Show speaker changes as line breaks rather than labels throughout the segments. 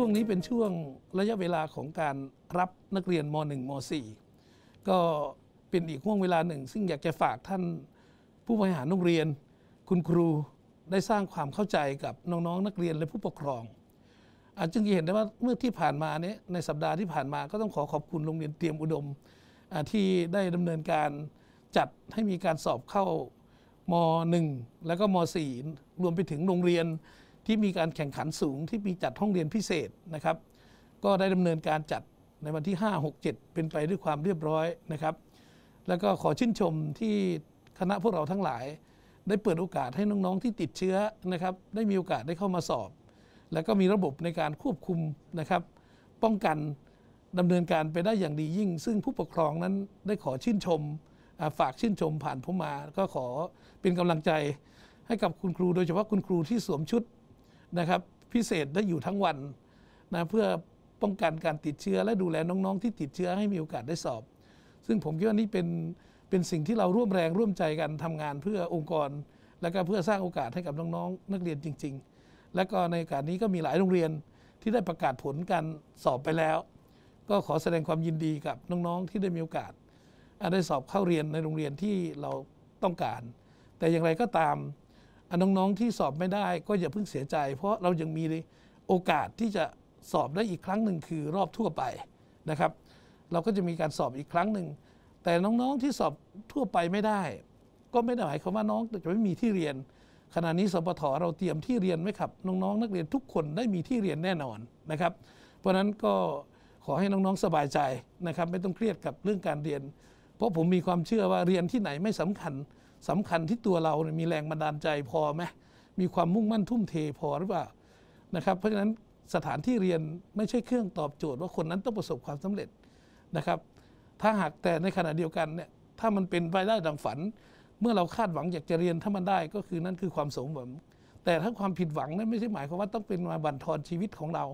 ช่วงนี้เป็นช่วงระยะเวลาของการรับนักเรียนม .1 ม .4 ก็เป็นอีกห่วงเวลาหนึ่ง ซึ่งอยากจะฝากท่านผู้บริหารโรงเรียน คุณครูได้สร้างความเข้าใจกับน้องๆ นักเรียนและผู้ปกครองอาจจึงเห็นได้ว่าเมื่อที่ผ่านมาเนี้ในสัปดาห์ที่ผ่านมาก็ต้องขอขอบคุณโรงเรียนเตรียมอุดมที่ได้ดำเนินการจัดให้มีการสอบเข้าม .1 แล้วก็ม .4 รวมไปถึงโรงเรียนที่มีการแข่งขันสูงที่มีจัดห้องเรียนพิเศษนะครับ ก็ได้ดำเนินการจัดในวันที่ 5 6 7 เป็นไปด้วยความเรียบร้อยนะครับ แล้วก็ขอชื่นชมที่คณะพวกเราทั้งหลาย ได้เปิดโอกาสให้น้องๆที่ติดเชื้อนะครับได้มีโอกาสได้เข้ามาสอบ แล้วก็มีระบบในการควบคุมนะครับ ป้องกันดำเนินการไปได้อย่างดียิ่ง ซึ่งผู้ปกครองนั้นได้ขอชื่นชม ฝากชื่นชมผ่านผมมา ก็ขอเป็นกำลังใจให้กับคุณครูโดยเฉพาะคุณครูที่สวมชุดนะครับพิเศษได้อยู่ทั้งวันนะเพื่อป้องกันการติดเชื้อและดูแลน้องๆ ที่ติดเชื้อให้มีโอกาสได้สอบ ซึ่งผมคิดว่านี่เป็นเป็นสิ่งที่เราร่วมแรงร่วมใจกันทำงานเพื่อองค์กร และก็เพื่อสร้างโอกาสให้กับน้องๆนักเรียนจริง ๆ และก็ในโอกาสนี้ก็มีหลายโรงเรียนที่ได้ประกาศผลการสอบไปแล้ว ก็ขอแสดงความยินดีกับน้องๆที่ได้มีโอกาสได้สอบเข้าเรียนในโรงเรียนที่เราต้องการ แต่อย่างไรก็ตามน้องๆที่สอบไม่ได้ก็อย่าเพิ่งเสียใจ เพราะเรายังมีโอกาสที่จะสอบได้อีกครั้งหนึ่งคือรอบทั่วไปนะครับ เราก็จะมีการสอบอีกครั้งหนึ่ง แต่น้อง ๆ ที่สอบทั่วไปไม่ได้ ก็ไม่ได้หมายความว่าน้องจะไม่มีที่เรียน ขณะนี้สปทเราเตรียมที่เรียนไว้ครับน้องๆนักเรียนทุกคนได้มีที่เรียนแน่นอนนะครับ เพราะนั้นก็ขอให้น้องๆสบายใจนะครับ ไม่ต้องเครียดกับเรื่องการเรียน เพราะผมมีความเชื่อว่าเรียนที่ไหนไม่สำคัญสำคัญที่ตัวเราเนี่ยมีแรงบันดาลใจพอไหมมีความมุ่งมั่นทุ่มเทพอหรือเปล่านะครับ เพราะฉะนั้นสถานที่เรียนไม่ใช่เครื่องตอบโจทย์ ว่าคนนั้นต้องประสบความสำเร็จนะครับ ถ้าหากแต่ในขณะเดียวกันเนี่ยถ้ามันเป็นไปได้ดังฝัน เมื่อเราคาดหวังอยากจะเรียนถ้ามันได้ก็คือนั่นคือความสมหวัง แต่ถ้าความผิดหวังนั้นไม่ใช่หมายความว่าต้องเป็นมาบั่นทอนชีวิตของเรา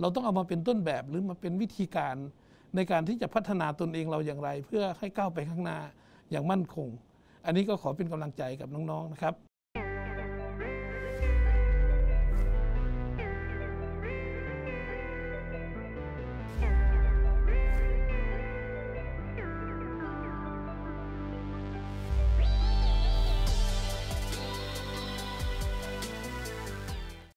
เราต้องเอามาเป็นต้นแบบหรือมาเป็นวิธีการในการที่จะพัฒนาตนเองเราอย่างไร เพื่อให้ก้าวไปข้างหน้าอย่างมั่นคงอันนี้ก็ขอเป็นกำลังใจกับน้อง ๆ นะครับ